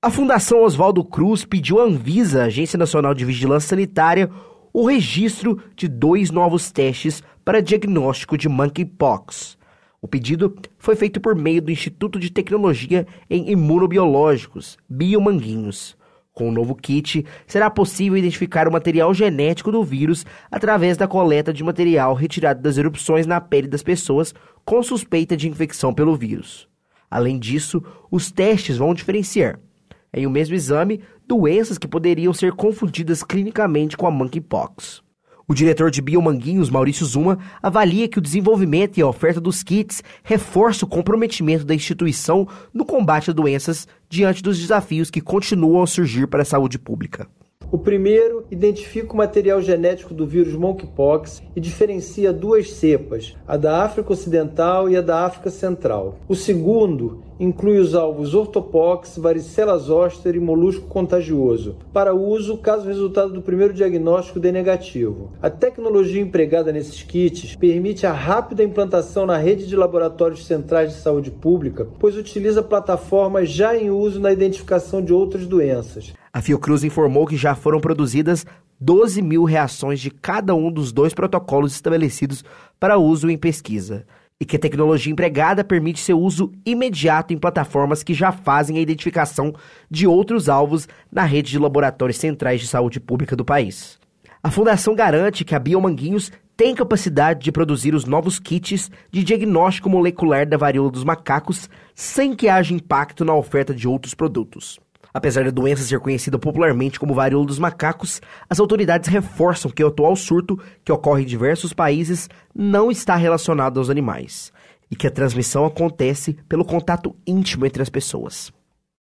A Fundação Oswaldo Cruz pediu à Anvisa, Agência Nacional de Vigilância Sanitária, o registro de dois novos testes para diagnóstico de monkeypox. O pedido foi feito por meio do Instituto de Tecnologia em Imunobiológicos, Biomanguinhos. Com o novo kit, será possível identificar o material genético do vírus através da coleta de material retirado das erupções na pele das pessoas com suspeita de infecção pelo vírus. Além disso, os testes vão diferenciar em o um mesmo exame doenças que poderiam ser confundidas clinicamente com a monkeypox. O diretor de Biomanguinhos, Maurício Zuma, avalia que o desenvolvimento e a oferta dos kits reforça o comprometimento da instituição no combate a doenças diante dos desafios que continuam a surgir para a saúde pública. O primeiro identifica o material genético do vírus monkeypox e diferencia duas cepas, a da África Ocidental e a da África Central. O segundo inclui os alvos ortopox, varicela zoster e molusco contagioso, para uso caso o resultado do primeiro diagnóstico dê negativo. A tecnologia empregada nesses kits permite a rápida implantação na rede de laboratórios centrais de saúde pública, pois utiliza plataformas já em uso na identificação de outras doenças. A Fiocruz informou que já foram produzidas 12 mil reações de cada um dos dois protocolos estabelecidos para uso em pesquisa, e que a tecnologia empregada permite seu uso imediato em plataformas que já fazem a identificação de outros alvos na rede de laboratórios centrais de saúde pública do país. A fundação garante que a Biomanguinhos tem capacidade de produzir os novos kits de diagnóstico molecular da varíola dos macacos sem que haja impacto na oferta de outros produtos. Apesar da doença ser conhecida popularmente como varíola dos macacos, as autoridades reforçam que o atual surto, que ocorre em diversos países, não está relacionado aos animais e que a transmissão acontece pelo contato íntimo entre as pessoas.